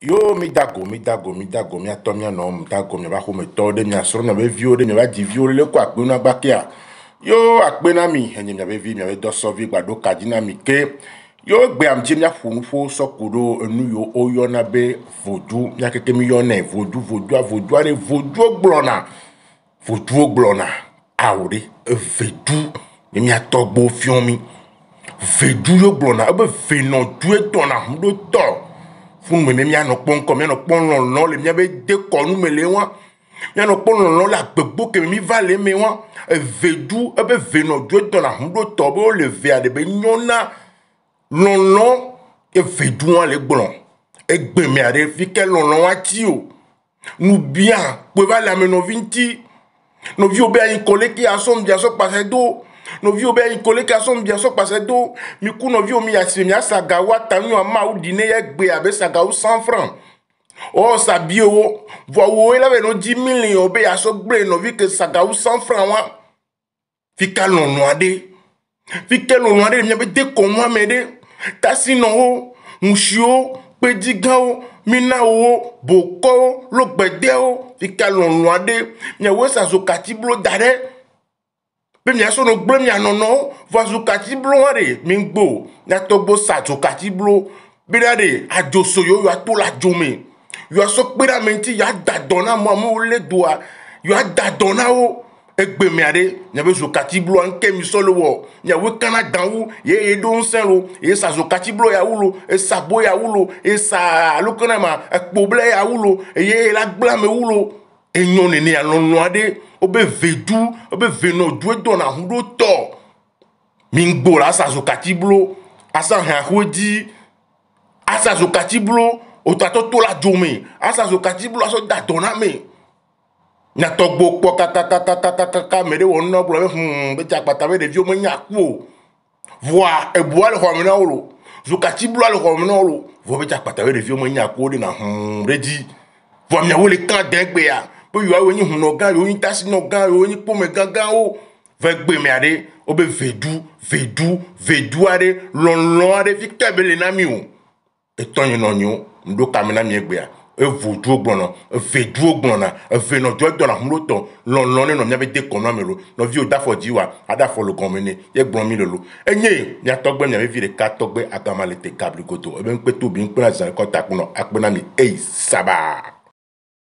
yo mi da go mi da go mi da go miatɔ mianɔ mi da go Mi miaba ƒometɔwo ɖe mi miabe viwo ɖe miaba dziviwo ɖe kó akpenu agbakea yo akpe na mi enye miabe vi miabe dɔsɔvi gbaɖo kadzi na mi ke yo gbe am dzi miaƒo nuƒo sɔku ɖo enu yiwo woyɔna be vodu miakeke mi yɔnɛ vodu vodua vodua ɖe voduwo gblɔna voduwo gblɔna awo ɖe evedu ne miatɔgbo fiɔ mi vedu yo gblɔna ebe venɔdue dɔna ŋu ɖo tɔ fún mi mianɔ kpɔ ŋkɔ mianɔ kpɔ lɔlɔ le miabe dekɔnu me le wa mianɔ kpɔ lɔlɔ le agbegbo kemi mi va le me wa evedu ebe venɔdu edɔna hu ɖo tɔ be wole vea ɖe be nyɔna lɔlɔ evedu wa le gblɔ egbemea ɖe fi ke lɔlɔ wa ti o nubia kpe va le amenɔvi ŋti nɔviwo be anyi kɔ leke asɔ nubia sɔ kpasɛ do nɔviwo be yikole ka sɔm bia sɔ kpase do miku nɔviwo mi yasi mia sagawo atanu amawo di ne ye gbe abe sagawo san franc o sabi wo vɔwo ye la be no di milion o be yasɔ gble nɔvi ke sagawo san franc wa fi ka lɔnɔ aɖe fi ke lɔnɔ aɖe mia be de kɔnu ame ɖe tasinɔwo ŋusiwo kpedzigãwo minawo bokɔwo lɔgbɛdewo fi ka lɔnɔ aɖe miawo sazo katiblo da ɖe be miasɔ no gblẽ mianɔnɔ voazu katiblo hã ɖe miŋgbo miatɔgbo sadzo katiblo bena ɖe adzoso yewo yewoa to le adzo me yewoa sɔ kpe ɖe ame ŋuti yewoa da dɔ na ame amewo lé doa yewoa da dɔ na wo egbe mia ɖe miabe zokatiblo ŋke mi sɔ le wɔ miawoe kana dawu ye ye ɖo ŋusẽ e lo ye sa e zokatiblo yawu lo esa bo yawu lo esa alo kana ma ekpo ble yawu lo eye ye la gblẽ amewu lo enyo nene alɔnu aɖe wobe ve du wobe venɔ due dɔna hu ɖo tɔ mingbo la asa zo kati blo asa hã ho dzi asa zo kati blo wotatɔ to la dzo me asa zo kati blo asɔ da dɔ na me nyatɔgbo kpɔ kakakakakakaka me ɖe wɔ nuna gblɔ be hum be dza akpata be ɖeviwo menya ku o voa ebua le xɔme na wo hmm, lo zokati blua le xɔme na wo lo voa be dza akpata be ɖeviwo menya ku o ɖena hum ɖe dzi voa miawo le kan dɛgbea be yewoawo nyi hunɔgã yewo nyi tasinɔgã yewo nyi pomegãgãwo va gbeme aɖe wobe vedu vedu vedu aɖe lɔlɔ aɖe fi ke be le na mi o etɔnyi nɔnyiwo ŋɖo kame na mi egbea evoduwo gblɔna eveduwo gblɔna evenɔduwo edɔna hum ɖo tɔ lɔlɔ ne nɔ miabe dekɔnua me lo nɔviwo da afɔ dzi wa aɖa afɔ le gɔme ne ye gblɔm mi le lo enye miatɔgbe miabe vi ɖeka tɔgbe agama le te kabli godo ebe ŋukpe tobi ŋukpe na zan kɔta kplɔ akpena mi eyi sabaa.